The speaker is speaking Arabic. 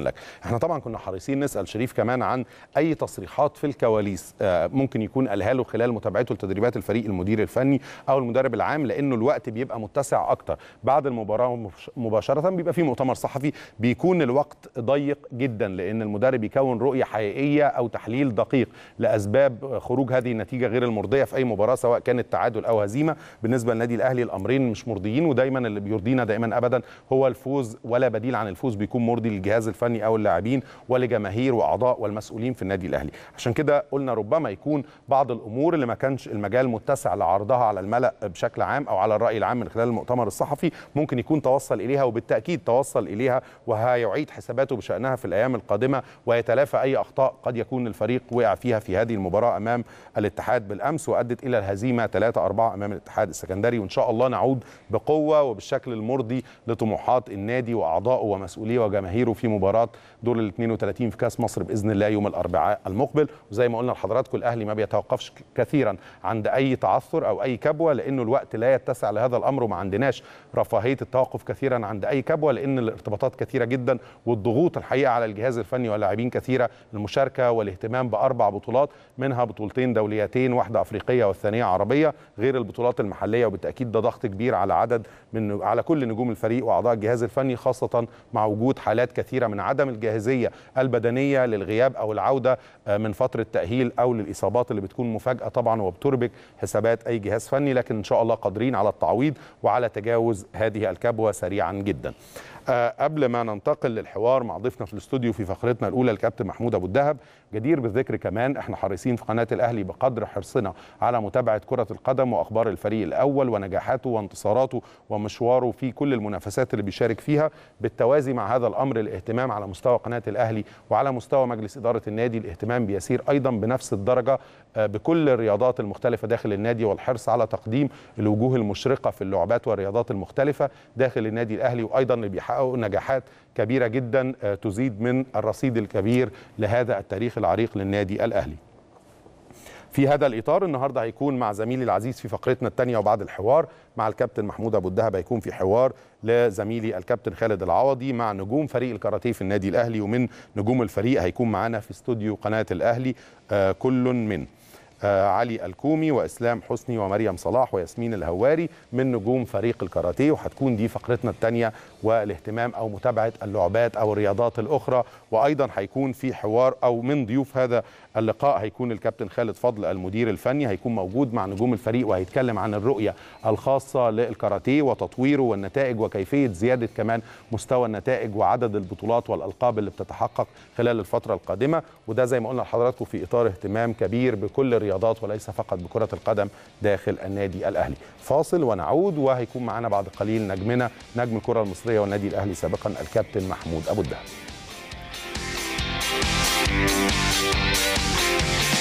لك احنا طبعا كنا حريصين نسال شريف كمان عن اي تصريحات في الكواليس آه، ممكن يكون قالها له خلال متابعته لتدريبات الفريق المدير الفني او المدرب العام لانه الوقت بيبقى متسع اكتر بعد المباراه مباشره بيبقى في مؤتمر صحفي بيكون الوقت ضيق جدا لان المدرب يكون رؤيه حقيقيه او تحليل دقيق لاسباب خروج هذه النتيجه غير المرضيه في اي مباراه سواء كانت تعادل او هزيمه بالنسبه للنادي الاهلي الامرين مش مرضيين ودايما اللي بيرضينا دائما ابدا هو الفوز ولا بديل عن الفوز بيكون مرضي للجهاز الفني الفني او اللاعبين ولجماهير واعضاء والمسؤولين في النادي الاهلي عشان كده قلنا ربما يكون بعض الامور اللي ما كانش المجال متسع لعرضها على الملا بشكل عام او على الراي العام من خلال المؤتمر الصحفي ممكن يكون توصل اليها وبالتاكيد توصل اليها وهيعيد حساباته بشانها في الايام القادمه ويتلافى اي اخطاء قد يكون الفريق وقع فيها في هذه المباراه امام الاتحاد بالامس وادت الى الهزيمه 3 4 امام الاتحاد السكندري وان شاء الله نعود بقوه وبالشكل المرضي لطموحات النادي واعضائه ومسؤوليه وجماهيره في مباراه الامارات دور ال 32 في كاس مصر باذن الله يوم الاربعاء المقبل وزي ما قلنا لحضراتكم الاهلي ما بيتوقفش كثيرا عند اي تعثر او اي كبوه لانه الوقت لا يتسع لهذا الامر وما عندناش رفاهيه التوقف كثيرا عند اي كبوه لان الارتباطات كثيره جدا والضغوط الحقيقه على الجهاز الفني واللاعبين كثيره المشاركه والاهتمام باربع بطولات منها بطولتين دوليتين واحده افريقيه والثانيه عربيه غير البطولات المحليه وبالتاكيد ده ضغط كبير على عدد من على كل نجوم الفريق واعضاء الجهاز الفني خاصه مع وجود حالات كثيره من عدم الجاهزيه البدنيه للغياب او العوده آه، من فتره تاهيل او للاصابات اللي بتكون مفاجاه طبعا وبتربك حسابات اي جهاز فني لكن ان شاء الله قادرين على التعويض وعلى تجاوز هذه الكبوه سريعا جدا قبل ما ننتقل للحوار مع ضيفنا في الاستوديو في فقرتنا الاولى الكابتن محمود ابو الدهب جدير بالذكر كمان احنا حريصين في قناه الاهلي بقدر حرصنا على متابعه كره القدم واخبار الفريق الاول ونجاحاته وانتصاراته ومشواره في كل المنافسات اللي بيشارك فيها بالتوازي مع هذا الامر الاهتمام على مستوى قناه الاهلي وعلى مستوى مجلس اداره النادي الاهتمام بيسير ايضا بنفس الدرجه آه، بكل الرياضات المختلفة داخل النادي والحرص على تقديم الوجوه المشرقة في اللعبات والرياضات المختلفة داخل النادي الأهلي وأيضا اللي بيحققوا نجاحات كبيرة جدا آه، تزيد من الرصيد الكبير لهذا التاريخ العريق للنادي الأهلي في هذا الإطار النهاردة هيكون مع زميلي العزيز في فقرتنا الثانية وبعد الحوار مع الكابتن محمود أبو الدهب هيكون في حوار لزميلي الكابتن خالد العوضي مع نجوم فريق الكاراتيه في النادي الأهلي ومن نجوم الفريق هيكون معانا في استوديو قناة الأهلي آه، كل من علي الكومي واسلام حسني ومريم صلاح وياسمين الهواري من نجوم فريق الكاراتيه وهتكون دي فقرتنا الثانيه والاهتمام او متابعه اللعبات او الرياضات الاخرى وايضا هيكون في حوار او من ضيوف هذا اللقاء هيكون الكابتن خالد فضل المدير الفني هيكون موجود مع نجوم الفريق وهيتكلم عن الرؤيه الخاصه للكاراتيه وتطويره والنتائج وكيفيه زياده كمان مستوى النتائج وعدد البطولات والالقاب اللي بتتحقق خلال الفتره القادمه وده زي ما قلنا لحضراتكم في اطار اهتمام كبير بكل الرياضات الرياضات وليس فقط بكرة القدم داخل النادي الأهلي فاصل ونعود وهيكون معنا بعد قليل نجمنا نجم الكرة المصرية والنادي الأهلي سابقا الكابتن محمود أبو الدهب